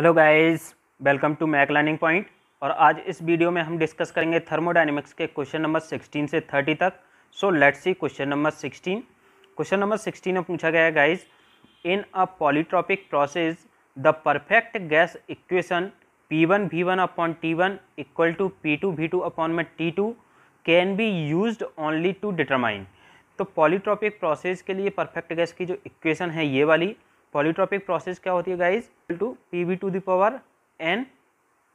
hello guys welcome to Mech learning point और आज इस वीडियो में हम डिस्कस करेंगे थर्मोडाइनमिक्स के क्वेश्चन नंबर 16 से 30 तक so let's see question number 16 question number 16 में पूछा गया है guys in a polytropic process the perfect gas equation P one V one upon T one equal to P two V two upon में T two can be use only to determine तो polytropic process के लिए perfect gas की जो equation है ये वाली polytropic process क्या होती है guys equal to P V to the power n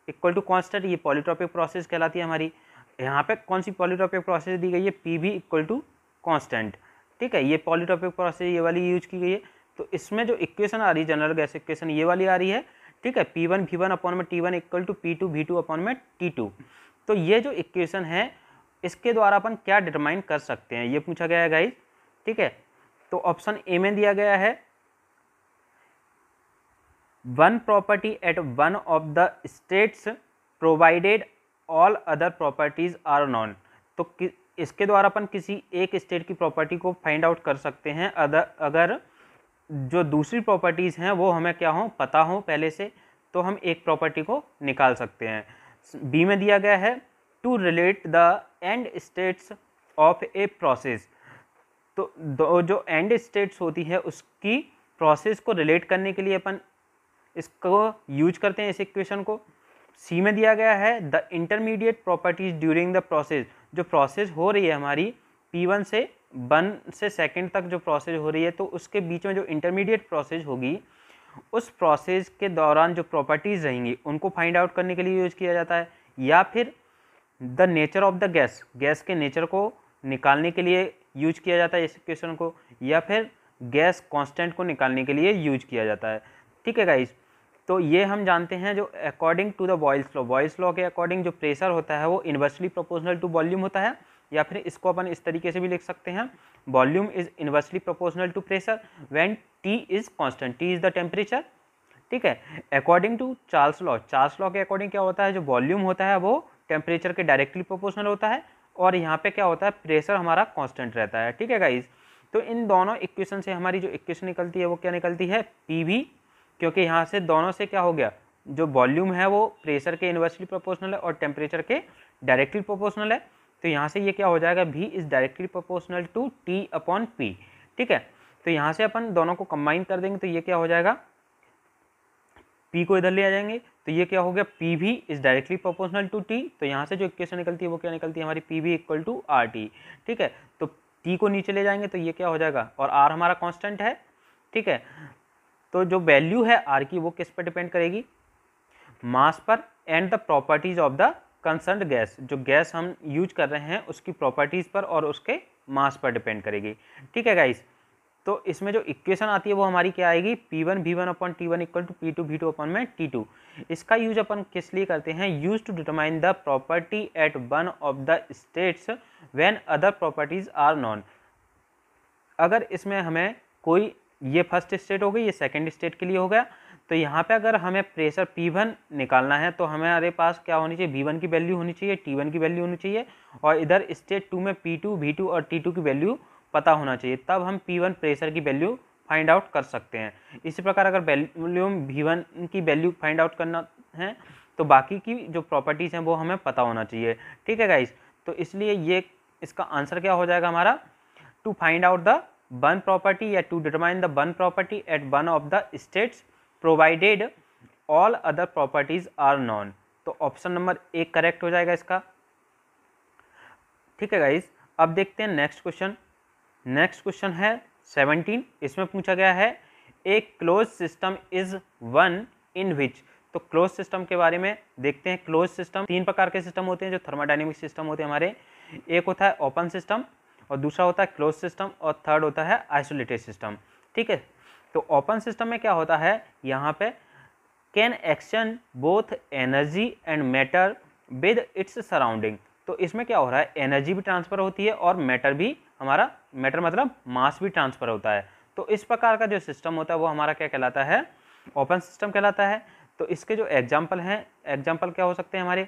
equal to constant ये पॉलीट्रॉपिक प्रोसेस कहलाती है हमारी यहाँ पे कौन सी पॉलीट्रॉपिक प्रोसेस दी गई है P V equal to constant ठीक है ये पॉलीट्रॉपिक प्रोसेस ये वाली यूज की गई है तो इसमें जो इक्वेशन आ रही है जनरल गैस इक्वेशन ये वाली आ रही है ठीक है P one V one upon में T one equal to P two V two upon में टी टू तो ये जो इक्वेशन है इसके द्वारा अपन क्या डिटरमाइन कर सकते हैं ये पूछा गया है गाइज ठीक है तो ऑप्शन ए में दिया गया है one property at one of the states provided all other properties are known तो कि, इसके द्वारा अपन किसी एक स्टेट की प्रॉपर्टी को फाइंड आउट कर सकते हैं अदर अगर जो दूसरी प्रॉपर्टीज़ हैं वो हमें क्या हो पता हो पहले से तो हम एक प्रॉपर्टी को निकाल सकते हैं बी में दिया गया है to relate the end states of a process तो दो जो एंड स्टेट्स होती है उसकी प्रोसेस को रिलेट करने के लिए अपन इसको यूज करते हैं इस इक्वेशन को सी में दिया गया है the intermediate properties during the process जो प्रोसेस हो रही है हमारी पी वन से वन से सेकेंड तक जो प्रोसेस हो रही है तो उसके बीच में जो इंटरमीडिएट प्रोसेस होगी उस प्रोसेस के दौरान जो प्रॉपर्टीज़ रहेंगी उनको फाइंड आउट करने के लिए यूज किया जाता है या फिर the nature of the gas gas के नेचर को निकालने के लिए यूज किया जाता है इस क्वेश्चन को या फिर गैस कांस्टेंट को निकालने के लिए यूज किया जाता है ठीक है गाइज़ तो ये हम जानते हैं जो according to the Boyle's law Boyle's law के अकॉर्डिंग जो प्रेशर होता है वो इन्वर्सली प्रोपोर्शनल टू वॉल्यूम होता है या फिर इसको अपन इस तरीके से भी लिख सकते हैं volume is inversely proportional to pressure when T is constant T is the temperature ठीक है according to Charles law Charles law के अकॉर्डिंग क्या होता है जो वॉल्यूम होता है वो टेम्परेचर के डायरेक्टली प्रोपोर्शनल होता है और यहाँ पे क्या होता है प्रेशर हमारा कॉन्स्टेंट रहता है ठीक है गाइज तो इन दोनों इक्वेशन से हमारी जो इक्वेशन निकलती है वो क्या निकलती है पी वी क्योंकि यहाँ से दोनों से क्या हो गया जो वॉल्यूम है वो प्रेशर के इन्वर्सली प्रोपोर्शनल है और टेम्परेचर के डायरेक्टली प्रोपोर्शनल है तो यहाँ से ये क्या हो जाएगा V is directly proportional to T upon P ठीक है तो यहाँ से अपन दोनों को कंबाइन कर देंगे तो ये क्या हो जाएगा पी को इधर ले आ जाएंगे तो ये क्या हो गया P V is directly proportional to T तो यहाँ से जो इक्वेशन निकलती है वो क्या निकलती है हमारी पी भी इक्वल टू आर टी ठीक है तो टी को नीचे ले जाएंगे तो ये क्या हो जाएगा और आर हमारा कॉन्स्टेंट है ठीक है तो जो वैल्यू है आर की वो किस पर डिपेंड करेगी मास पर and the properties of the concern gas जो गैस हम यूज कर रहे हैं उसकी प्रॉपर्टीज़ पर और उसके मास पर डिपेंड करेगी ठीक है गाइस तो इसमें जो इक्वेशन आती है वो हमारी क्या आएगी P one V one upon T one equal to P two V two upon में टी टू इसका यूज अपन किस लिए करते हैं use to determine the property at one of the states when other properties are known अगर इसमें हमें कोई ये फर्स्ट स्टेट हो गई ये सेकेंड स्टेट के लिए हो गया तो यहाँ पे अगर हमें प्रेशर पी वन निकालना है तो हमारे पास क्या होनी चाहिए वी वन की वैल्यू होनी चाहिए टी वन की वैल्यू होनी चाहिए और इधर स्टेट टू में पी टू वी टू और टी टू की वैल्यू पता होना चाहिए तब हम पी वन प्रेशर की वैल्यू फाइंड आउट कर सकते हैं इसी प्रकार अगर वैल्यूम वी वन की वैल्यू फाइंड आउट करना है तो बाकी की जो प्रॉपर्टीज़ हैं वो हमें पता होना चाहिए ठीक है गाइज तो इसलिए ये इसका आंसर क्या हो जाएगा हमारा to find out the one property या to determine the one property at one of the states provided all other properties are known तो ऑप्शन नंबर ए करेक्ट हो जाएगा इसका ठीक है गाइज अब देखते हैं नेक्स्ट क्वेश्चन नेक्स्ट क्वेश्चन है सेवनटीन इसमें पूछा गया है a closed system is one in which तो क्लोज सिस्टम के बारे में देखते हैं क्लोज सिस्टम तीन प्रकार के सिस्टम होते हैं जो थर्मोडाइनमिक सिस्टम होते हैं हमारे एक होता है ओपन सिस्टम और दूसरा होता है क्लोज सिस्टम और थर्ड होता है आइसोलेटेड सिस्टम ठीक है तो ओपन सिस्टम में क्या होता है यहाँ पे can exchange both energy and matter with its surrounding तो इसमें क्या हो रहा है एनर्जी भी ट्रांसफ़र होती है और मैटर भी हमारा मैटर मतलब मास भी ट्रांसफ़र होता है तो इस प्रकार का जो सिस्टम होता है वो हमारा क्या कहलाता है ओपन सिस्टम कहलाता है तो इसके जो एग्जाम्पल हैं एग्जाम्पल क्या हो सकते हैं हमारे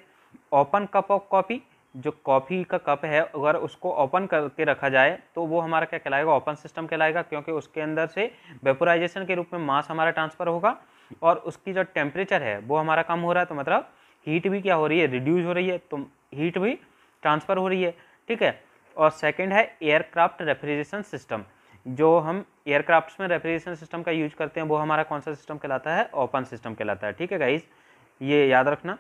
ओपन कप ऑफ कॉफ़ी जो कॉफ़ी का कप है अगर उसको ओपन करके रखा जाए तो वो हमारा क्या कहलाएगा ओपन सिस्टम कहलाएगा क्योंकि उसके अंदर से वेपोराइजेशन के रूप में मास हमारा ट्रांसफ़र होगा और उसकी जो टेम्परेचर है वो हमारा कम हो रहा है तो मतलब हीट भी क्या हो रही है रिड्यूज हो रही है तो हीट भी ट्रांसफ़र हो रही है ठीक है और सेकेंड है एयरक्राफ्ट रेफ्रिजरेशन सिस्टम जो हम एयरक्राफ्ट में रेफ्रिजरेशन सिस्टम का यूज करते हैं वो हमारा कौन सा सिस्टम कहलाता है ओपन सिस्टम कहलाता है ठीक है गाइज ये याद रखना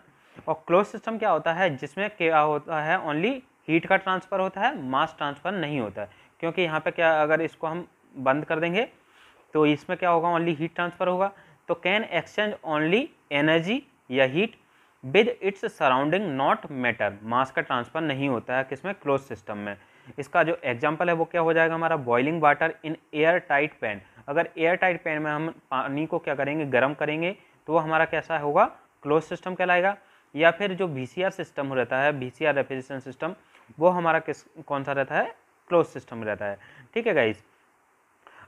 और क्लोज सिस्टम क्या होता है जिसमें क्या होता है ओनली हीट का ट्रांसफ़र होता है मास ट्रांसफ़र नहीं होता है क्योंकि यहाँ पे क्या अगर इसको हम बंद कर देंगे तो इसमें क्या होगा ओनली हीट ट्रांसफ़र होगा तो कैन एक्सचेंज ओनली एनर्जी या heat with its surrounding not matter mass का ट्रांसफ़र नहीं होता है किसमें क्लोज सिस्टम में इसका जो एग्जाम्पल है वो क्या हो जाएगा हमारा boiling water in airtight pan अगर एयर टाइट पैन में हम पानी को क्या करेंगे गर्म करेंगे तो वो हमारा कैसा होगा क्लोज सिस्टम कहलाएगा या फिर जो वी सिस्टम रहता है वी सी रेफ्रिजरेशन सिस्टम वो हमारा किस कौन सा रहता है क्लोज सिस्टम रहता है ठीक है गाइज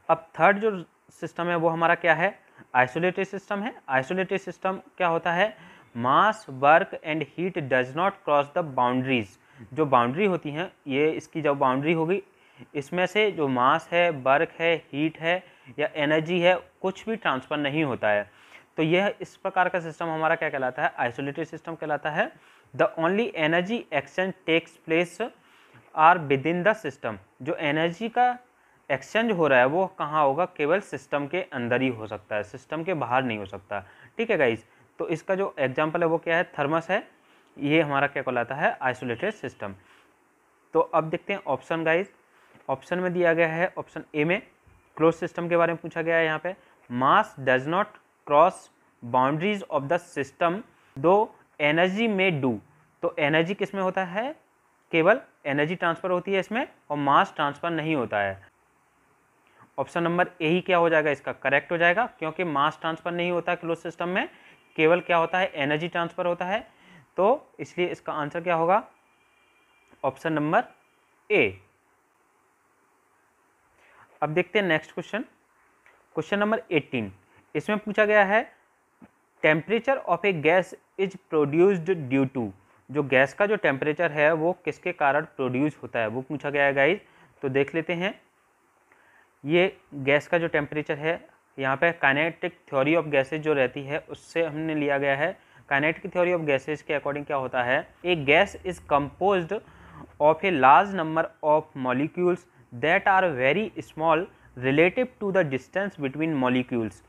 अब थर्ड जो सिस्टम है वो हमारा क्या है आइसोलेटेड सिस्टम है आइसोलेटेड सिस्टम क्या होता है mass work and heat does not cross the boundaries जो बाउंड्री होती हैं ये इसकी जब बाउंड्री होगी इसमें से जो मास है वर्क है हीट है या एनर्जी है कुछ भी ट्रांसफ़र नहीं होता है तो यह इस प्रकार का सिस्टम हमारा क्या कहलाता है आइसोलेटेड सिस्टम कहलाता है the only energy exchange takes place are within the system जो एनर्जी का एक्सचेंज हो रहा है वो कहाँ होगा केवल सिस्टम के अंदर ही हो सकता है सिस्टम के बाहर नहीं हो सकता ठीक है गाइज तो इसका जो एग्जाम्पल है वो क्या है थर्मस है ये हमारा क्या कहलाता है आइसोलेटेड सिस्टम तो अब देखते हैं ऑप्शन गाइज ऑप्शन में दिया गया है ऑप्शन ए में क्लोज सिस्टम के बारे में पूछा गया है यहाँ पे mass does not cross boundaries of the system दो एनर्जी में डू तो एनर्जी किस में होता है केवल एनर्जी ट्रांसफ़र होती है इसमें और मास ट्रांसफ़र नहीं होता है ऑप्शन नंबर ए ही क्या हो जाएगा इसका करेक्ट हो जाएगा क्योंकि मास ट्रांसफ़र नहीं होता क्लोज सिस्टम में केवल क्या होता है एनर्जी ट्रांसफ़र होता है तो इसलिए इसका आंसर क्या होगा ऑप्शन नंबर ए अब देखते हैं next question question number eighteen इसमें पूछा गया है temperature of a gas is produced due to जो गैस का जो टेम्परेचर है वो किसके कारण प्रोड्यूस होता है वो पूछा गया है गाइज तो देख लेते हैं ये गैस का जो टेम्परेचर है यहाँ पे काइनेटिक थ्योरी ऑफ गैसेज जो रहती है उससे हमने लिया गया है काइनेटिक थ्योरी ऑफ गैसेज के अकॉर्डिंग क्या होता है a gas is composed of a large number of molecules that are very small relative to the distance between molecules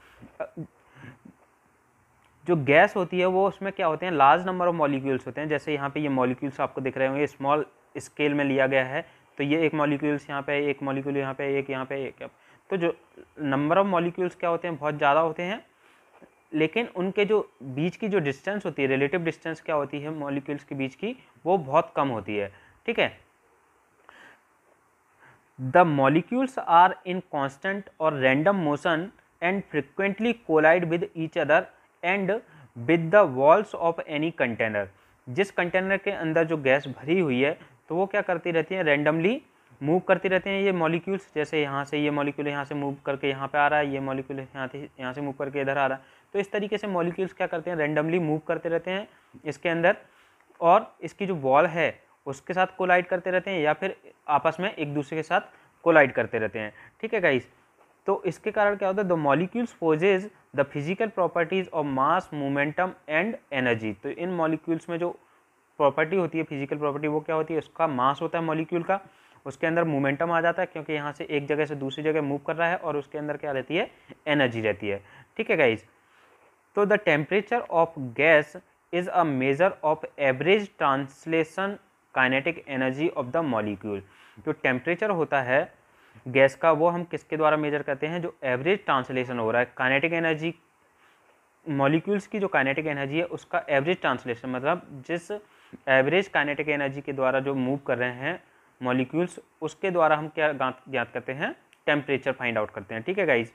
जो गैस होती है वो उसमें क्या होते हैं लार्ज नंबर ऑफ मॉलिक्यूल्स होते हैं जैसे यहाँ पे ये मॉलिक्यूल्स आपको दिख रहे होंगे स्मॉल स्केल में लिया गया है तो ये एक मॉलिक्यूल्स यहाँ पे एक मॉलिक्यूल यहाँ पे एक यहाँ पे एक तो जो नंबर ऑफ मॉलिक्यूल्स क्या होते हैं बहुत ज़्यादा होते हैं लेकिन उनके जो बीच की जो डिस्टेंस होती है रिलेटिव डिस्टेंस क्या होती है मॉलिक्यूल्स के बीच की वो बहुत कम होती है ठीक है the molecules are in constant और random motion and frequently collide with each other and with the walls of any container जिस कंटेनर के अंदर जो गैस भरी हुई है तो वो क्या करती रहती है रेंडमली मूव करती रहते हैं ये मॉलिक्यूल्स जैसे यहाँ से ये मॉलिक्यूल यहाँ से मूव करके यहाँ पे आ रहा है ये मॉलिक्यूल यहाँ से यहाँ से मूव करके इधर आ रहा है तो इस तरीके से मॉलिक्यूल्स क्या करते हैं रेंडमली मूव करते रहते हैं इसके अंदर और इसकी जो वॉल है उसके साथ कोलाइड करते रहते हैं या फिर आपस में एक दूसरे के साथ कोलाइड करते रहते हैं ठीक है गाइज़ तो इसके कारण क्या होता है the molecules possess the physical properties of mass momentum and energy तो इन मॉलिक्यूल्स में जो प्रॉपर्टी होती है फिजिकल प्रॉपर्टी वो क्या होती है उसका मास होता है मॉलिक्यूल का उसके अंदर मोमेंटम आ जाता है क्योंकि यहाँ से एक जगह से दूसरी जगह मूव कर रहा है और उसके अंदर क्या रहती है एनर्जी रहती है ठीक है गाइज तो the temperature of gas is a measure of average translation kinetic energy of the molecule जो टेम्परेचर होता है गैस का वो हम किसके द्वारा मेजर करते हैं जो एवरेज ट्रांसलेशन हो रहा है काइनेटिक एनर्जी मॉलिक्यूल्स की जो काइनेटिक एनर्जी है उसका एवरेज ट्रांसलेशन मतलब जिस एवरेज काइनेटिक एनर्जी के द्वारा जो मूव कर रहे हैं मॉलिक्यूल्स उसके द्वारा हम क्या ज्ञात करते हैं टेम्परेचर फाइंड आउट करते हैं ठीक है गाइज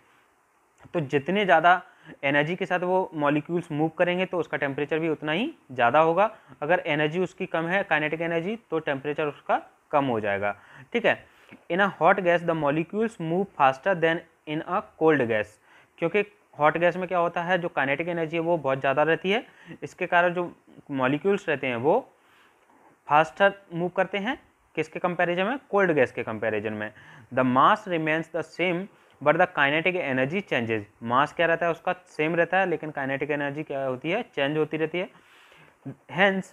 तो जितने ज़्यादा एनर्जी के साथ वो मॉलिक्यूल्स मूव करेंगे तो उसका टेम्परेचर भी उतना ही ज़्यादा होगा अगर एनर्जी उसकी कम है काइनेटिक एनर्जी तो टेम्परेचर उसका कम हो जाएगा ठीक है in a hot gas the molecules move faster than in a cold gas क्योंकि हॉट गैस में क्या होता है जो काइनेटिक एनर्जी है वो बहुत ज़्यादा रहती है इसके कारण जो मॉलिक्यूल्स रहते हैं वो फास्टर मूव करते हैं किसके कंपैरिजन में कोल्ड गैस के कंपैरिजन में the mass remains the same but the kinetic energy changes mass क्या रहता है उसका सेम रहता है लेकिन काइनेटिक एनर्जी क्या होती है चेंज होती रहती है hence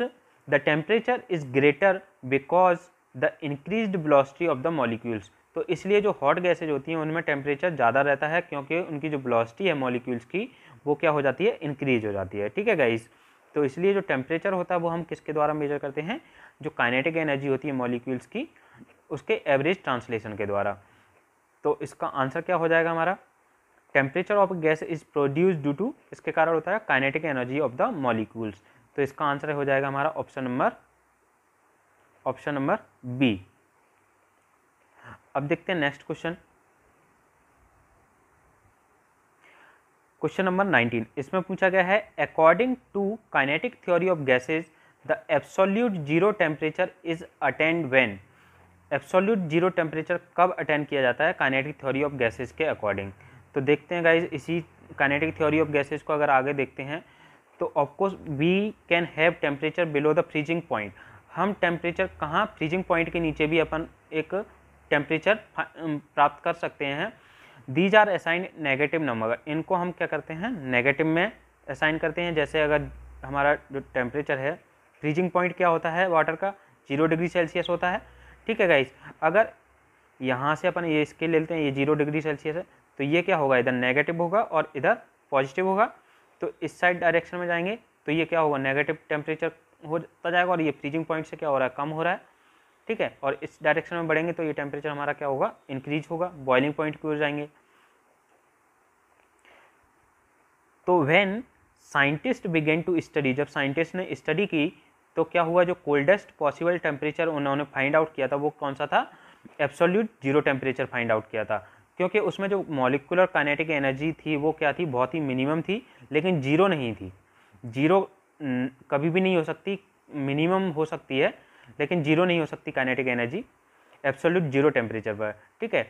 the temperature is greater because the increase velocity of the molecules तो इसलिए जो हॉट गैसेज होती हैं उनमें टेम्परेचर ज़्यादा रहता है क्योंकि उनकी जो वेलोसिटी है मॉलिक्यूल्स की वो क्या हो जाती है इंक्रीज हो जाती है ठीक है गाइज़ तो इसलिए जो टेम्परेचर होता है वो हम किसके द्वारा मेजर करते हैं जो काइनेटिक एनर्जी होती है मॉलिक्यूल्स की उसके एवरेज ट्रांसलेशन के द्वारा तो इसका आंसर क्या हो जाएगा हमारा temperature of gas is produce due to इसके कारण होता है kinetic energy of the molecules तो इसका आंसर हो जाएगा हमारा option number option number B अब देखते हैं नेक्स्ट क्वेश्चन क्वेश्चन नंबर 19 इसमें पूछा गया है according to kinetic theory of gases the absolute zero temperature is attend when absolute zero temperature कब अटेंड किया जाता है काइनेटिक थ्योरी ऑफ गैसेज के अकॉर्डिंग तो देखते हैं गाइज इसी काइनेटिक थ्योरी ऑफ गैसेज को अगर आगे देखते हैं तो of course we can have temperature below the freezing point हम टेम्परेचर कहाँ फ्रीजिंग पॉइंट के नीचे भी अपन एक टेम्परेचर प्राप्त कर सकते हैं these are assign negative number इनको हम क्या करते हैं नेगेटिव में असाइन करते हैं जैसे अगर हमारा जो टेम्परेचर है फ्रीजिंग पॉइंट क्या होता है वाटर का जीरो डिग्री सेल्सियस होता है ठीक है गाइस अगर यहाँ से अपन ये स्केल लेते हैं ये जीरो डिग्री सेल्सियस है तो ये क्या होगा इधर नेगेटिव होगा और इधर पॉजिटिव होगा तो इस साइड डायरेक्शन में जाएंगे तो ये क्या होगा नेगेटिव टेम्परेचर होता जाएगा और ये फ्रीजिंग पॉइंट से क्या हो रहा है कम हो रहा है ठीक है और इस डायरेक्शन में बढ़ेंगे तो ये टेम्परेचर हमारा क्या होगा इंक्रीज होगा बॉइलिंग पॉइंट की ओर जाएंगे तो when scientist begin to study जब साइंटिस्ट ने स्टडी की तो क्या हुआ जो कोल्डेस्ट पॉसिबल टेम्परेचर उन्होंने फाइंड आउट किया था वो कौन सा था absolute zero temperature find out किया था क्योंकि उसमें जो मॉलिकुलर काइनेटिक एनर्जी थी वो क्या थी बहुत ही मिनिमम थी लेकिन जीरो नहीं थी जीरो कभी भी नहीं हो सकती मिनिमम हो सकती है लेकिन जीरो नहीं हो सकती kinetic energy absolute zero temperature पर ठीक है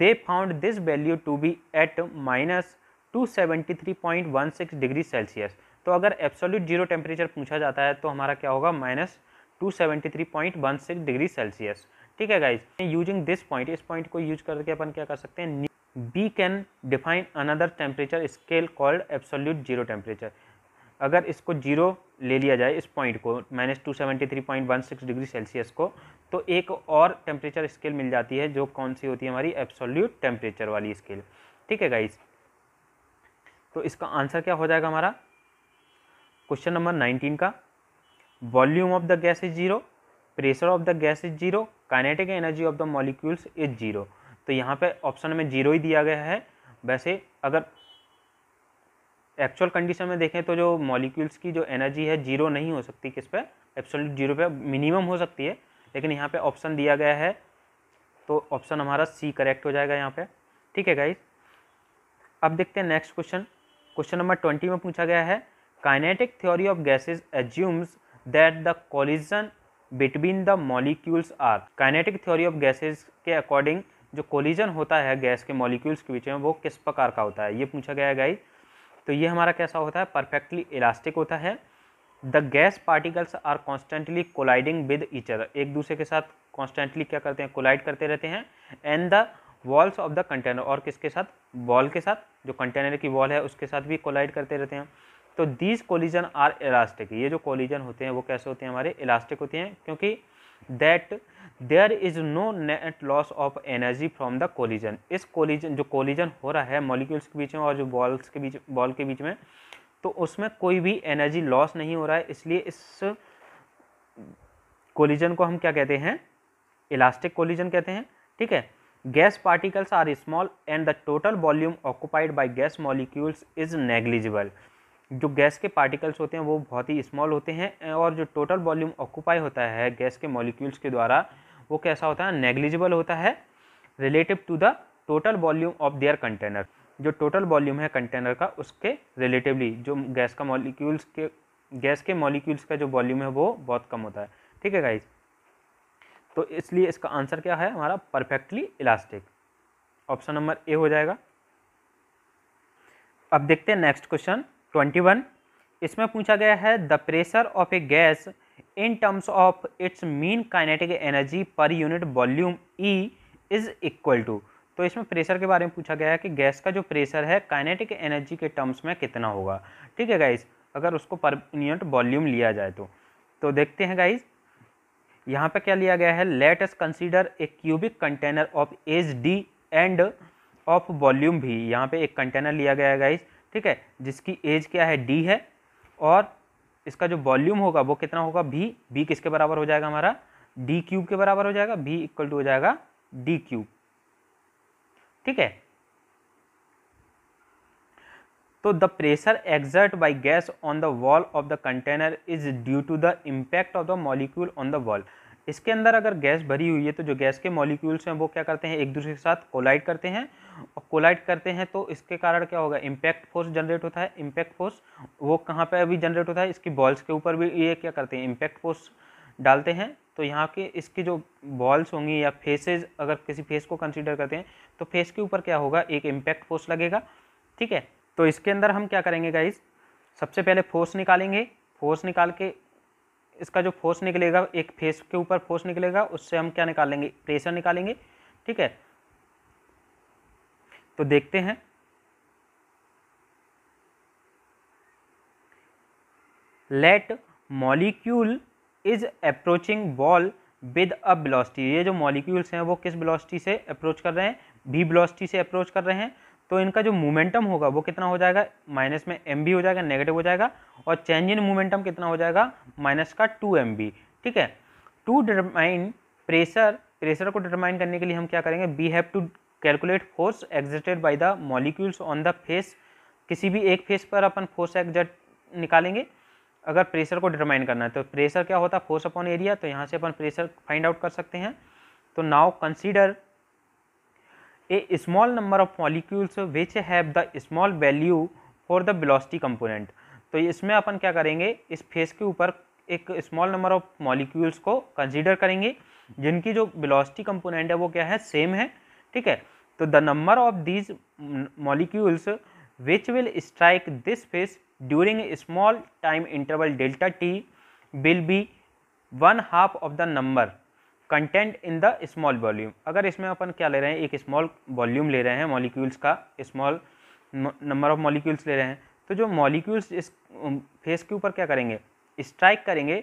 they found this value to be at minus two seventy three point one six degree Celsius तो अगर एब्सोल्यूट जीरो टेम्परेचर पूछा जाता है तो हमारा क्या होगा minus two seventy three point one six degree Celsius ठीक है गाइज यूजिंग दिस पॉइंट इस पॉइंट को यूज करके अपन क्या कर सकते हैं we can define another temperature scale called absolute zero temperature अगर इसको जीरो ले लिया जाए इस पॉइंट को minus two seventy three point one six degree Celsius को तो एक और टेम्परेचर स्केल मिल जाती है जो कौन सी होती है हमारी एब्सोल्यूट टेम्परेचर वाली स्केल ठीक है गाइस तो इसका आंसर क्या हो जाएगा हमारा क्वेश्चन नंबर नाइनटीन का volume of the gas is zero pressure of the gas is zero kinetic energy of the molecules is zero तो यहाँ पे ऑप्शन में जीरो ही दिया गया है वैसे अगर एक्चुअल कंडीशन में देखें तो जो मॉलिक्यूल्स की जो एनर्जी है जीरो नहीं हो सकती किस पे एब्सोल्यूट जीरो पे मिनिमम हो सकती है लेकिन यहाँ पे ऑप्शन दिया गया है तो ऑप्शन हमारा सी करेक्ट हो जाएगा यहाँ पे ठीक है गाइज अब देखते हैं next question question number twenty में पूछा गया है kinetic theory of gases assumes that the collision between the molecules are kinetic theory of gases के अकॉर्डिंग जो कोलिजन होता है गैस के मॉलिक्यूल्स के बीच में वो किस प्रकार का होता है ये पूछा गया है गाइज तो ये हमारा कैसा होता है परफेक्टली इलास्टिक होता है the gas particles are constantly colliding with each other एक दूसरे के साथ कॉन्स्टेंटली क्या करते हैं कोलाइड करते रहते हैं and the walls of the container और किसके साथ वॉल के साथ जो कंटेनर की वॉल है उसके साथ भी कोलाइड करते रहते हैं तो दीज कोलिजन आर इलास्टिक ये जो कोलिजन होते हैं वो कैसे होते हैं हमारे इलास्टिक होते हैं क्योंकि that there is no net loss of energy from the collision इस कोलिजन जो कोलिजन हो रहा है मॉलिक्यूल्स के बीच में और जो बॉल्स के बीच बॉल के बीच में तो उसमें कोई भी एनर्जी लॉस नहीं हो रहा है इसलिए इस कोलिजन को हम क्या कहते हैं इलास्टिक कोलिजन कहते हैं ठीक है gas particles are small and the total volume occupied by gas molecules is negligible जो गैस के पार्टिकल्स होते हैं वो बहुत ही स्मॉल होते हैं और जो टोटल वॉल्यूम ऑक्यूपाई होता है गैस के मॉलिक्यूल्स के द्वारा वो कैसा होता है नेग्लिजिबल होता है relative to the total volume of their container जो टोटल वॉल्यूम है कंटेनर का उसके रिलेटिवली जो गैस का मॉलिक्यूल्स के गैस के मॉलिक्यूल्स का जो वॉल्यूम है वो बहुत कम होता है ठीक है गाइज तो इसलिए इसका आंसर क्या है हमारा perfectly elastic option number A हो जाएगा अब देखते हैं नेक्स्ट क्वेश्चन ट्वेंटी वन इसमें पूछा गया है the pressure of a gas in terms of its mean kinetic energy per unit volume E e is equal to तो इसमें प्रेशर के बारे में पूछा गया है कि गैस का जो प्रेशर है काइनेटिक एनर्जी के टर्म्स में कितना होगा ठीक है गाइज अगर उसको पर यूनिट वॉल्यूम लिया जाए तो तो देखते हैं गाइज यहाँ पे क्या लिया गया है let's consider a cubic container of edge D and of volume V यहाँ पे एक कंटेनर लिया गया है गाइज ठीक है जिसकी एज क्या है डी है और इसका जो वॉल्यूम होगा वो कितना होगा भी बी किसके बराबर हो जाएगा हमारा डी क्यूब के बराबर हो जाएगा भी इक्वल टू हो जाएगा डी क्यूब ठीक है तो the pressure exert by gas on the wall of the container is due to the impact of the molecule on the wall इसके अंदर अगर गैस भरी हुई है तो जो गैस के मॉलिक्यूल्स हैं वो क्या करते हैं एक दूसरे के साथ कोलाइड करते हैं और कोलाइड करते हैं तो इसके कारण क्या होगा इम्पैक्ट फोर्स जनरेट होता है इम्पैक्ट फोर्स वो कहाँ पर अभी जनरेट होता है इसकी बॉल्स के ऊपर भी ये क्या करते हैं इम्पैक्ट फोर्स डालते हैं तो यहाँ के इसकी जो बॉल्स होंगी या फेसेस अगर किसी फेस को कंसीडर करते हैं तो फेस के ऊपर क्या होगा एक इम्पैक्ट फोर्स लगेगा ठीक है तो इसके अंदर हम क्या करेंगे गाइज सबसे पहले फोर्स निकालेंगे फोर्स निकाल के इसका जो फोर्स निकलेगा एक फेस के ऊपर फोर्स निकलेगा उससे हम क्या निकालेंगे प्रेशर निकालेंगे ठीक है तो देखते हैं let molecule is approaching ball with a velocity ये जो मॉलिक्यूल्स हैं वो किस ब्लॉस्टी से अप्रोच कर रहे हैं भी ब्लॉस्टी से अप्रोच कर रहे हैं तो इनका जो मोमेंटम होगा वो कितना हो जाएगा माइनस में एम हो जाएगा नेगेटिव हो जाएगा और चेंज इन मोमेंटम कितना हो जाएगा माइनस का टू एम ठीक है टू डिटरमाइन प्रेशर प्रेशर को डिटरमाइन करने के लिए हम क्या करेंगे we have to calculate force exerted by the molecules on the face किसी भी एक फेस पर अपन फोर्स एग्जट निकालेंगे अगर प्रेशर को डिटरमाइन करना है तो प्रेशर क्या होता है फोर्स अपॉन एरिया तो यहाँ से अपन प्रेशर फाइंड आउट कर सकते हैं तो now consider a small number of molecules which have the small value for the velocity component तो इसमें अपन क्या करेंगे इस फेस के ऊपर एक स्मॉल नंबर ऑफ मॉलिक्यूल्स को कंसीडर करेंगे जिनकी जो बिलोसिटी कंपोनेंट है वो क्या है सेम है ठीक है तो the number of these molecules which will strike this face during small time interval delta T will be one half of the number content in the small volume अगर इसमें अपन क्या ले रहे हैं एक स्मॉल वॉल्यूम ले रहे हैं मॉलिक्यूल्स का स्मॉल नंबर ऑफ मॉलिक्यूल्स ले रहे हैं तो जो मॉलिक्यूल्स इस फेस के ऊपर क्या करेंगे स्ट्राइक करेंगे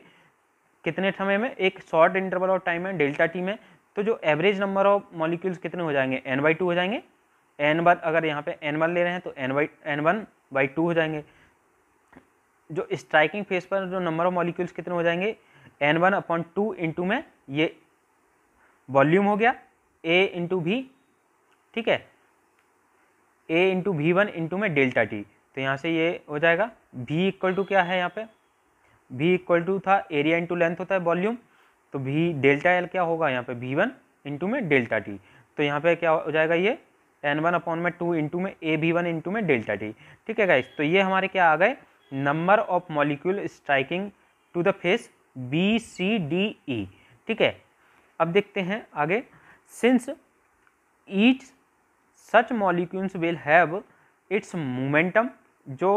कितने समय में एक शॉर्ट इंटरवल ऑफ टाइम में डेल्टा टी में तो जो एवरेज नंबर ऑफ मॉलिक्यूल्स कितने हो जाएंगे एन बाई टू हो जाएंगे एन वन अगर यहाँ पे एन वन ले रहे हैं तो N by N one by two हो जाएंगे जो स्ट्राइकिंग फेस पर जो नंबर ऑफ मॉलिक्यूल्स कितने हो जाएंगे N one upon two into में ये वॉल्यूम हो गया ए इंटू भी ठीक है A into V one into में डेल्टा टी तो यहाँ से ये हो जाएगा भी इक्वल टू क्या है यहाँ पे भी इक्वल टू था एरिया इंटू लेंथ होता है वॉल्यूम तो भी डेल्टा एल क्या होगा यहाँ पे भी वन इंटू में डेल्टा टी तो यहाँ पे क्या हो जाएगा ये एन वन अपॉन में टू इंटू में ए भी वन इंटू में डेल्टा टी ठीक है गाइस तो ये हमारे क्या आ गए number of molecule striking to the face B C D E ठीक है अब देखते हैं आगे since each such molecules will have its momentum जो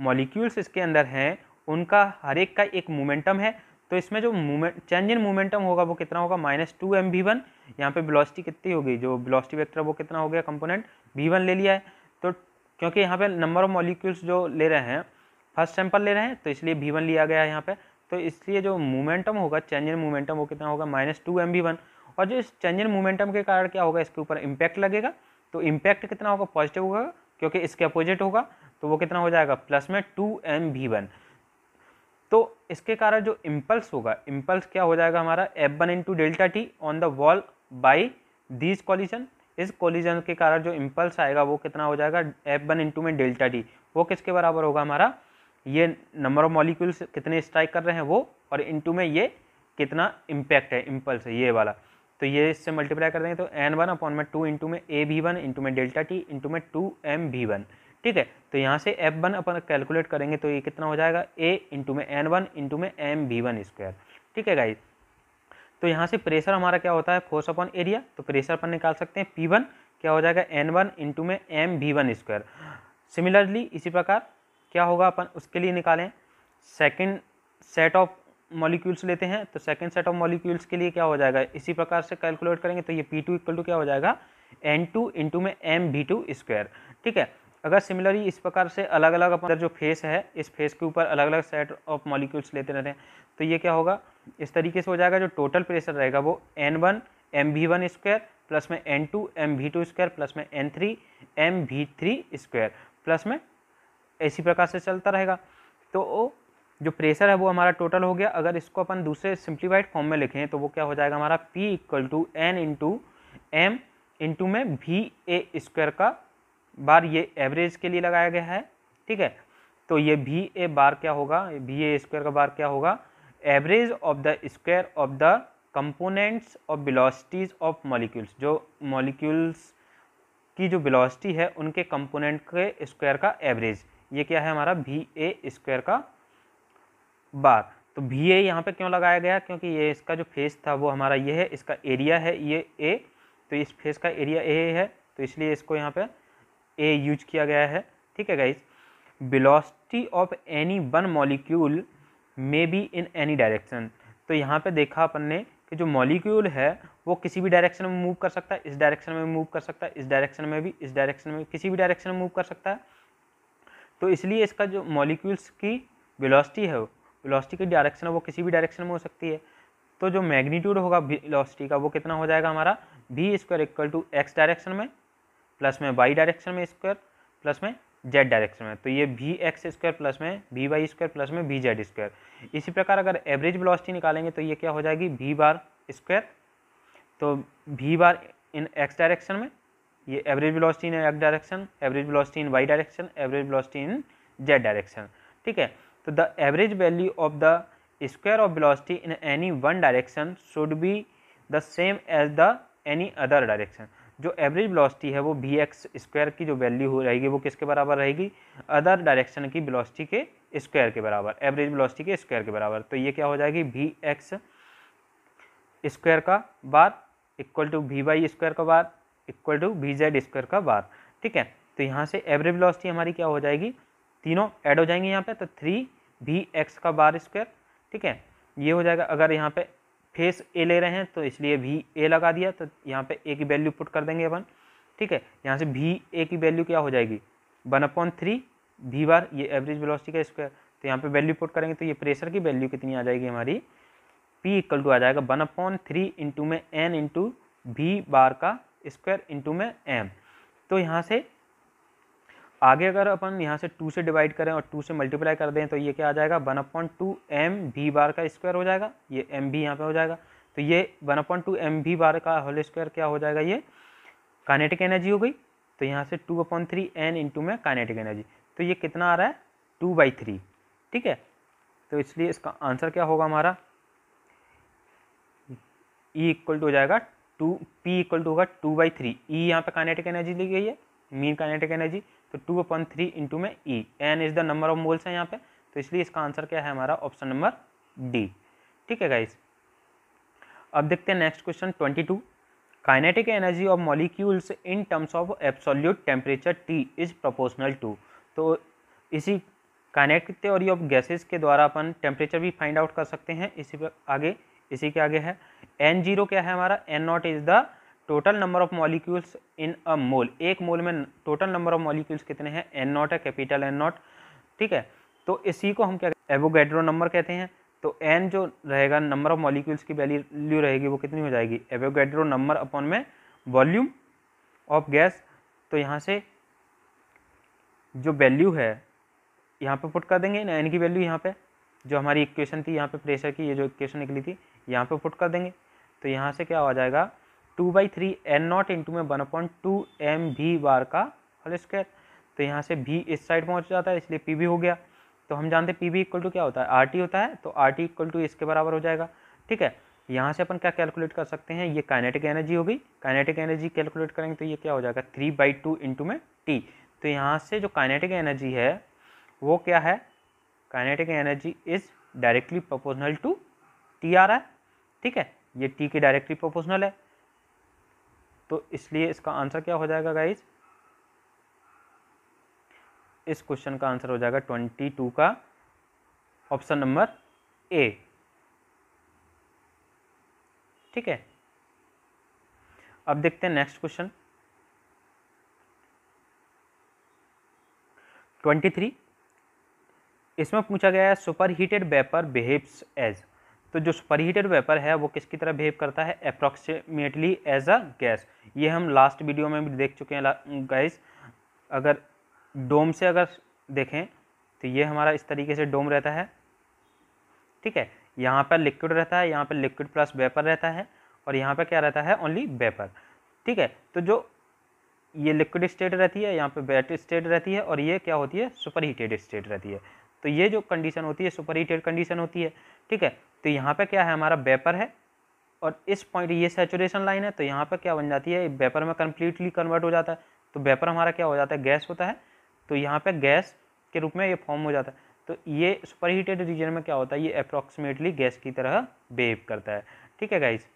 मॉलिक्यूल्स इसके अंदर हैं उनका हर एक का एक मोमेंटम है तो इसमें जो मूवमेंट चेंज इन मोमेंटम होगा वो कितना होगा minus two M V one यहाँ पर ब्लॉस्टी कितनी होगी जो वेलोसिटी वेक्टर वो कितना हो गया कंपोनेंट वी वन ले लिया है तो क्योंकि यहाँ पे नंबर ऑफ मॉलिक्यूल्स जो ले रहे हैं फर्स्ट सैंपल ले रहे हैं तो इसलिए वी वन लिया गया है यहाँ पर तो इसलिए जो मोमेंटम होगा चेंज इन मोमेंटम वो कितना होगा minus two M V one और जो इस चेंज इन मोमेंटम के कारण क्या होगा इसके ऊपर इम्पैक्ट लगेगा तो इम्पैक्ट कितना होगा पॉजिटिव होगा क्योंकि इसके अपोजिट होगा तो वो कितना हो जाएगा प्लस में टू एम वी वन तो इसके कारण जो इम्पल्स होगा इम्पल्स क्या हो जाएगा हमारा F one into delta T on the wall by these collision इस कॉलिजन के कारण जो इम्पल्स आएगा वो कितना हो जाएगा एफ वन इंटू में डेल्टा टी वो किसके बराबर होगा हमारा ये नंबर ऑफ मॉलिक्यूल्स कितने स्ट्राइक कर रहे हैं वो और इंटू में ये कितना इम्पैक्ट है इम्पल्स है ये वाला तो ये इससे मल्टीप्लाई कर देंगे तो एन वन अपॉन में टू इंटू में ए भी वन इंटू में डेल्टा टी इंटू में टू एम भी वन ठीक है तो यहाँ से एफ वन अपन कैलकुलेट करेंगे तो ये कितना हो जाएगा ए इंटू में एन वन इंटू में एम वी वन स्क्वायर ठीक है गाइज तो यहाँ से प्रेशर हमारा क्या होता है फोर्स अपन एरिया तो प्रेशर अपन निकाल सकते हैं पी वन क्या हो जाएगा एन वन इंटू में M V one square similarly इसी प्रकार क्या होगा अपन उसके लिए निकालें सेकेंड सेट ऑफ मॉलिक्यूल्स लेते हैं तो सेकेंड सेट ऑफ मॉलिक्यूल्स के लिए क्या हो जाएगा इसी प्रकार से कैलकुलेट करेंगे तो ये पी टू इक्वल टू क्या हो जाएगा एन टू इंटू में एम वी टू स्क्वायर ठीक है अगर सिमिलरली इस प्रकार से अलग अलग अपना जो फेस है इस फेस के ऊपर अलग अलग सेट ऑफ मॉलिक्यूल्स लेते रहते हैं तो ये क्या होगा इस तरीके से हो जाएगा जो टोटल प्रेशर रहेगा वो N one M V one square plus में N two M V two square plus में N three M V three square plus में इसी प्रकार से चलता रहेगा तो जो प्रेशर है वो हमारा टोटल हो गया अगर इसको अपन दूसरे सिंप्लीफाइड फॉर्म में लिखें तो वो क्या हो जाएगा हमारा P equal to N into M into में वी ए स्क्वायर का बार ये एवरेज के लिए लगाया गया है ठीक है तो ये भी ए बार क्या होगा भी ए स्क्वायर का बार क्या होगा average of the square of the components of velocities of molecules जो मॉलिक्यूल्स की जो बिलासिटी है उनके कंपोनेंट के स्क्वायर का एवरेज ये क्या है हमारा भी ए स्क्वायर का बार तो भी ए यहाँ पर क्यों लगाया गया क्योंकि ये इसका जो फेस था वो हमारा ये है इसका एरिया है ये ए तो इस फेस का एरिया ए है तो इसलिए इसको यहाँ पर ए यूज किया गया है ठीक है guys velocity of any one molecule may be in any direction तो यहाँ पे देखा अपन ने कि जो मॉलिक्यूल है वो किसी भी डायरेक्शन में मूव कर सकता है इस डायरेक्शन में मूव कर सकता है इस डायरेक्शन में भी इस डायरेक्शन में किसी भी डायरेक्शन में मूव कर सकता है तो इसलिए इसका जो मॉलिक्यूल्स की वेलोसिटी है वेलोसिटी की डायरेक्शन है वो किसी भी डायरेक्शन में हो सकती है तो जो मैग्नीट्यूड होगा वेलोसिटी का वो कितना हो जाएगा हमारा V square equal to X direction में प्लस में वाई डायरेक्शन में स्क्वायर प्लस में जेड डायरेक्शन में तो ये वी एक्स स्क्वायर प्लस में वी वाई स्क्वायर प्लस में वी जेड स्क्वायर इसी प्रकार अगर एवरेज वेलोसिटी निकालेंगे तो ये क्या हो जाएगी वी बार स्क्वायर तो V bar in X direction में ये average velocity in X direction average velocity in Y direction average velocity in Z direction ठीक है तो the average value of the square of velocity in any one direction should be the same as the any other direction जो average velocity है वो B x square की जो value हो रहेगी वो किसके बराबर रहेगी अदर डायरेक्शन की ब्लॉसिटी के स्क्वायर के बराबर एवरेज ब्लॉसिटी के स्क्वायर के बराबर तो ये क्या हो जाएगी वी एक्स स्क्वायर का bar equal to V Y square का bar equal to V Z square का बार ठीक है तो यहाँ से एवरेज ब्लॉसिटी हमारी क्या हो जाएगी तीनों ऐड हो जाएंगे यहाँ पे तो थ्री वी एक्स का बार स्क्वायर ठीक है ये हो जाएगा अगर यहाँ पे फेस ए ले रहे हैं तो इसलिए वी ए लगा दिया तो यहाँ पे ए की वैल्यू पुट कर देंगे अपन ठीक है यहाँ से वी ए की वैल्यू क्या हो जाएगी one upon three V bar ये एवरेज वेलोसिटी का स्क्वायर तो यहाँ पे वैल्यू पुट करेंगे तो ये प्रेशर की वैल्यू कितनी आ जाएगी हमारी पी इक्वल टू आ जाएगा वन अपॉन थ्री इंटू में एन इंटू वी बार का स्क्वायर इंटू में एम तो यहाँ से आगे अगर अपन यहाँ से टू से डिवाइड करें और टू से मल्टीप्लाई कर दें तो ये क्या आ जाएगा one upon two M V bar का स्क्वायर हो जाएगा ये एम बी यहाँ पे हो जाएगा तो ये वन अपॉइंट टू एम भी बार का होल स्क्वायर क्या हो जाएगा ये काइनेटिक एनर्जी हो गई तो यहाँ से two upon three N into में काइनेटिक एनर्जी तो ये कितना आ रहा है टू बाई थ्री ठीक है तो इसलिए इसका आंसर क्या होगा हमारा ई इक्वल टू हो जाएगा टू पी इक्वल टू होगा टू बाई थ्री ई यहाँ पे काइनेटिक एनर्जी ली गई है मीन काइनेटिक एनर्जी तो टू अपॉन थ्री इंटू में E N is the number of moles है यहाँ पे तो इसलिए इसका आंसर क्या है हमारा ऑप्शन नंबर डी ठीक है गाइस अब देखते हैं next question twenty two kinetic energy of molecules in terms of absolute temperature T is proportional to तो इसी काइनेटिक थ्योरी ऑफ गैसेज के द्वारा अपन टेम्परेचर भी फाइंड आउट कर सकते हैं इसी पर आगे इसी के आगे है एन जीरो क्या है हमारा N not is the total number of molecules in a mole एक मोल में टोटल नंबर ऑफ मॉलिक्यूल्स कितने हैं एन नॉट है कैपिटल एन नॉट ठीक है तो इसी को हम क्या एवोगैड्रो नंबर कहते हैं तो एन जो रहेगा नंबर ऑफ मॉलिक्यूल्स की वैल्यू रहेगी वो कितनी हो जाएगी एवोगैड्रो नंबर अपॉन में वॉल्यूम ऑफ गैस तो यहाँ से जो वैल्यू है यहाँ पे पुट कर देंगे एन की वैल्यू यहाँ पे जो हमारी इक्वेशन थी यहाँ पे प्रेशर की ये जो इक्वेशन निकली थी यहाँ पे पुट कर देंगे तो यहाँ से क्या हो जाएगा two by three N not into में वन अपॉइंट टू एम भी बार का होल स्क्वायर तो यहाँ से भी इस साइड पहुँच जाता है इसलिए पी भी हो गया तो हम जानते हैं पी भी इक्वल टू क्या होता है आर टी होता है तो आर टी इक्वल टू इसके बराबर हो जाएगा ठीक है यहाँ से अपन क्या कैलकुलेट कर सकते हैं ये काइनेटिक एनर्जी हो गई काइनेटिक एनर्जी कैलकुलेट करेंगे तो ये क्या हो जाएगा थ्री बाई टू इंटू में टी तो यहाँ से जो काइनेटिक एनर्जी है वो क्या है kinetic energy is directly proportional to T आ रहा है ठीक है ये टी के डायरेक्टली प्रोपोर्शनल है तो इसलिए इसका आंसर क्या हो जाएगा गाइज इस क्वेश्चन का आंसर हो जाएगा ट्वेंटी टू का ऑप्शन नंबर ए ठीक है अब देखते हैं नेक्स्ट क्वेश्चन ट्वेंटी थ्री इसमें पूछा गया है super heated vapour behaves as तो जो सुपर हीटेड वेपर है वो किसकी तरह बिहेव करता है अप्रॉक्सीमेटली एज अ गैस ये हम लास्ट वीडियो में भी देख चुके हैं गैस अगर डोम से अगर देखें तो ये हमारा इस तरीके से डोम रहता है ठीक है यहाँ पर लिक्विड रहता है यहाँ पर लिक्विड प्लस वेपर रहता है और यहाँ पर क्या रहता है ओनली वेपर ठीक है तो जो ये लिक्विड स्टेट रहती है यहाँ पे वेट स्टेट रहती है और ये क्या होती है सुपर हीटेड स्टेट रहती है तो ये जो कंडीशन होती है सुपर हीटेड कंडीशन होती है ठीक है तो यहाँ पे क्या है हमारा वेपर है और इस पॉइंट ये सेचुरेशन लाइन है तो यहाँ पर क्या बन जाती है वेपर में कम्प्लीटली कन्वर्ट हो जाता है तो वेपर हमारा क्या हो जाता है गैस होता है तो यहाँ पर गैस के रूप में ये फॉर्म हो जाता है तो ये सुपर हीटेड रीजन में क्या होता है ये अप्रॉक्सीमेटली गैस की तरह बिहेव करता है ठीक है गाइज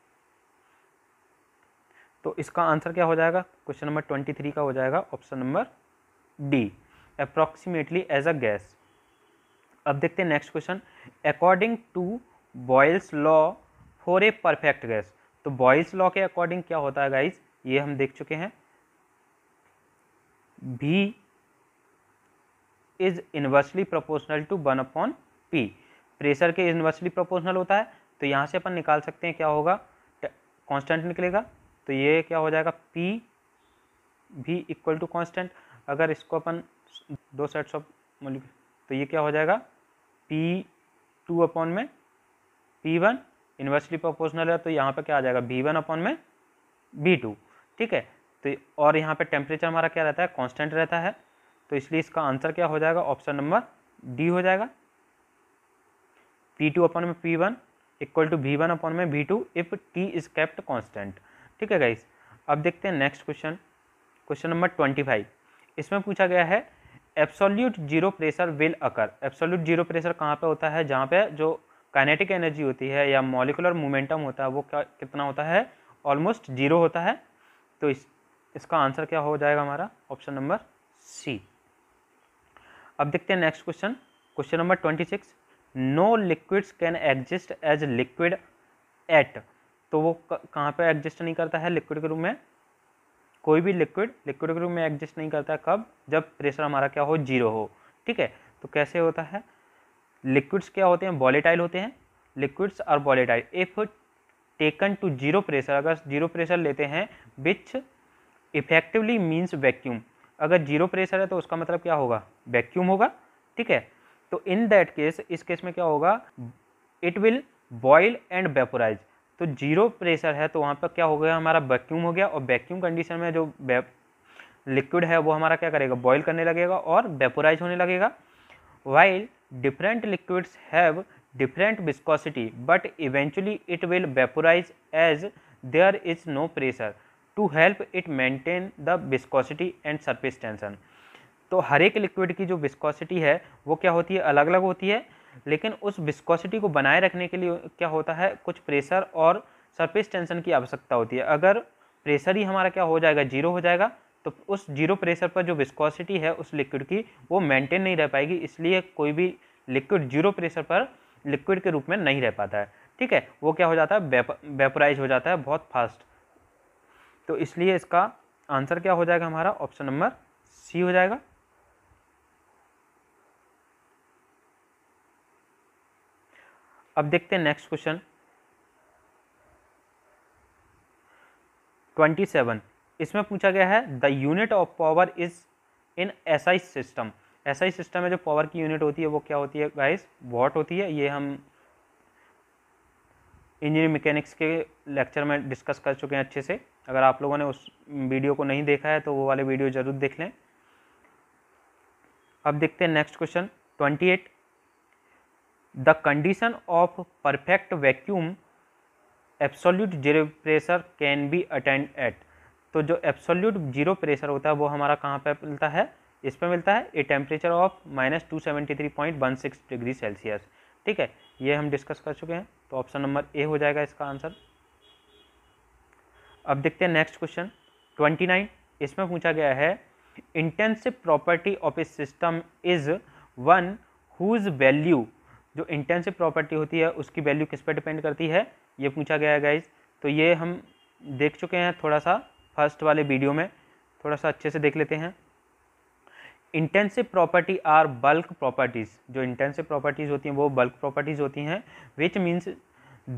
तो इसका आंसर क्या हो जाएगा क्वेश्चन नंबर ट्वेंटी थ्री का हो जाएगा option number D approximately as a gas अब देखते हैं next question according to Boyle's law for a perfect gas तो बॉयल्स लॉ के अकॉर्डिंग क्या होता है गाइज ये हम देख चुके हैं भी is inversely proportional to one upon P pressure के इन्वर्सली प्रोपोर्शनल होता है तो यहाँ से अपन निकाल सकते हैं क्या होगा कांस्टेंट निकलेगा तो ये क्या हो जाएगा पी भी इक्वल टू कांस्टेंट अगर इसको अपन दो सेट्स ऑफ तो ये क्या हो जाएगा पी टू अपॉन में पी वन इन्वर्सली प्रोपोर्शनल है तो यहाँ पे क्या आ जाएगा बी वन अपॉन में बी टू ठीक है तो और यहाँ पे टेम्परेचर हमारा क्या रहता है कांस्टेंट रहता है तो इसलिए इसका आंसर क्या हो जाएगा ऑप्शन नंबर डी हो जाएगा पी टू अपॉन में P one equal to V one upon में B two if T is kept constant ठीक है गाइस अब देखते हैं next question question number twenty five इसमें पूछा गया है absolute zero pressure will occur absolute zero pressure कहाँ पे होता है जहाँ पे जो काइनेटिक एनर्जी होती है या मॉलिकुलर मोमेंटम होता है वो क्या कितना होता है ऑलमोस्ट जीरो होता है तो इस इसका आंसर क्या हो जाएगा हमारा ऑप्शन नंबर सी अब देखते हैं next question question number twenty six no liquids can exist as liquid at तो वो कहाँ पे एग्जिस्ट नहीं करता है लिक्विड के रूप में कोई भी लिक्विड लिक्विड के रूप में एग्जिस्ट नहीं करता कब जब प्रेशर हमारा क्या हो जीरो हो ठीक है तो कैसे होता है लिक्विड्स क्या होते हैं वॉलेटाइल होते हैं लिक्विड्स और volatile if taken to zero pressure अगर जीरो प्रेशर लेते हैं विच इफेक्टिवली मीन्स वैक्यूम अगर जीरो प्रेशर है तो उसका मतलब क्या होगा वैक्यूम होगा ठीक है तो इन दैट केस इस केस में क्या होगा it will boil and vaporise तो जीरो प्रेशर है तो वहाँ पर क्या हो गया हमारा वैक्यूम हो गया और वैक्यूम कंडीशन में जो लिक्विड है वो हमारा क्या करेगा बॉयल करने लगेगा और वेपोराइज होने लगेगा while different liquids have different viscosity but eventually it will vaporize as there is no pressure to help it maintain the viscosity and surface tension तो हर एक लिक्विड की जो विस्कोसिटी है वो क्या होती है अलग अलग होती है लेकिन उस विस्कोसिटी को बनाए रखने के लिए क्या होता है कुछ प्रेशर और सरफेस टेंशन की आवश्यकता होती है अगर प्रेशर ही हमारा क्या हो जाएगा जीरो हो जाएगा तो उस जीरो प्रेशर पर जो विस्कोसिटी है उस लिक्विड की वो मेंटेन नहीं रह पाएगी इसलिए कोई भी लिक्विड जीरो प्रेशर पर लिक्विड के रूप में नहीं रह पाता है ठीक है वो क्या हो जाता है वेपराइज हो जाता है बहुत फास्ट तो इसलिए इसका आंसर क्या हो जाएगा हमारा ऑप्शन नंबर सी हो जाएगा अब देखते हैं नेक्स्ट क्वेश्चन ट्वेंटी सेवन इसमें पूछा गया है the unit of power is in S I system S I system में जो पावर की यूनिट होती है वो क्या होती है गाइस वॉट होती है ये हम इंजीनियरिंग मैकेनिक्स के लेक्चर में डिस्कस कर चुके हैं अच्छे से अगर आप लोगों ने उस वीडियो को नहीं देखा है तो वो वाले वीडियो ज़रूर देख लें अब देखते हैं next question twenty eight the condition of perfect vacuum absolute zero pressure can be attained at तो जो एब्सोल्यूट जीरो प्रेशर होता है वो हमारा कहाँ पर मिलता है इस पर मिलता है a temperature of minus two seventy three point one six degree Celsius ठीक है ये हम डिस्कस कर चुके हैं तो ऑप्शन नंबर ए हो जाएगा इसका आंसर अब देखते हैं नेक्स्ट क्वेश्चन ट्वेंटी नाइन इसमें पूछा गया है intensive property of a system is one whose value जो इंटेंसिव प्रॉपर्टी होती है उसकी वैल्यू किस पर डिपेंड करती है ये पूछा गया है गाइज तो ये हम देख चुके हैं थोड़ा सा फर्स्ट वाले वीडियो में थोड़ा सा अच्छे से देख लेते हैं intensive property are bulk properties जो इंटेंसिव प्रॉपर्टीज़ होती हैं वो बल्क प्रॉपर्टीज़ होती हैं which means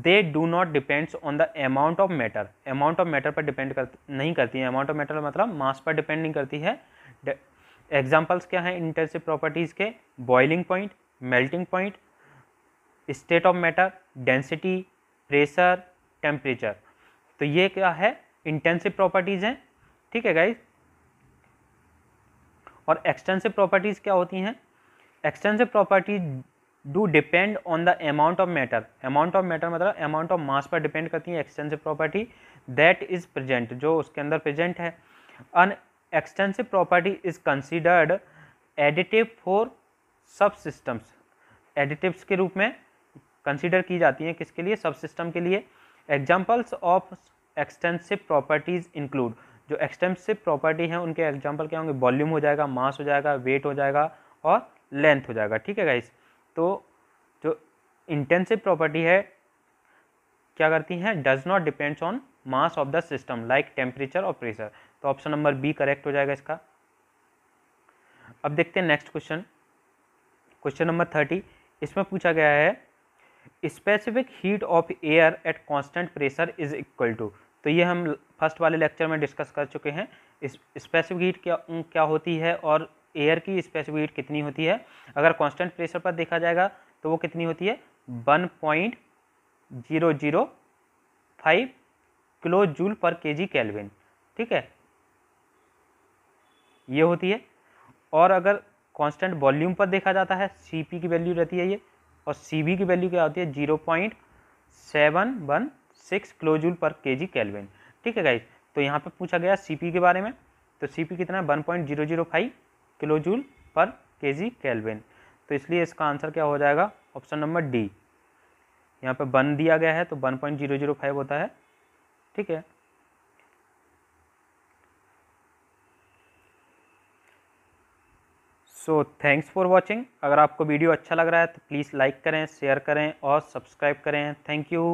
they do not depends on the amount of matter amount of matter पर डिपेंड कर नहीं करती है अमाउंट ऑफ मैटर मतलब मास पर डिपेंड नहीं करती है एग्जाम्पल्स क्या हैं इंटेंसिव प्रॉपर्टीज़ के boiling point melting point state of matter density pressure temperature तो ये क्या है इंटेंसिव प्रॉपर्टीज़ हैं ठीक है गाइज और एक्सटेंसिव प्रॉपर्टीज़ क्या होती हैं extensive properties do depend on the amount of matter amount of matter मतलब अमाउंट ऑफ मास पर डिपेंड करती है extensive property that is present जो उसके अंदर प्रेजेंट है an extensive property is considered additive for sub systems additives के रूप में कंसिडर की जाती हैं किसके लिए सब सिस्टम के लिए examples of extensive properties include जो एक्सटेंसिव प्रॉपर्टी हैं उनके एग्जाम्पल क्या होंगे वॉल्यूम हो जाएगा मास हो जाएगा वेट हो जाएगा और लेंथ हो जाएगा ठीक है गाइस तो जो इंटेंसिव प्रॉपर्टी है क्या करती हैं does not depends on mass of the system like temperature और प्रेशर तो ऑप्शन नंबर बी करेक्ट हो जाएगा इसका अब देखते हैं next question question number thirty इसमें पूछा गया है specific heat of air at constant pressure is equal to तो ये हम फर्स्ट वाले लेक्चर में डिस्कस कर चुके हैं स्पेसिफिक हीट क्या क्या होती है और एयर की स्पेसिफिक हीट कितनी होती है अगर कांस्टेंट प्रेशर पर देखा जाएगा तो वो कितनी होती है one point zero zero five kilo joule per K जी कैलविन ठीक है ये होती है और अगर कांस्टेंट वॉल्यूम पर देखा जाता है सी पी की वैल्यू रहती है ये और सी बी की वैल्यू क्या होती है zero point seven one six kilojoule per K जी कैलविन ठीक है गाइज तो यहाँ पे पूछा गया सी पी के बारे में तो सी पी कितना है one point zero zero five kilojoule per K जी कैलविन तो इसलिए इसका आंसर क्या हो जाएगा ऑप्शन नंबर डी यहाँ पे वन दिया गया है तो one point zero zero five होता है ठीक है सो थैंक्स फॉर वॉचिंग अगर आपको वीडियो अच्छा लग रहा है तो प्लीज़ लाइक करें शेयर करें और सब्सक्राइब करें थैंक यू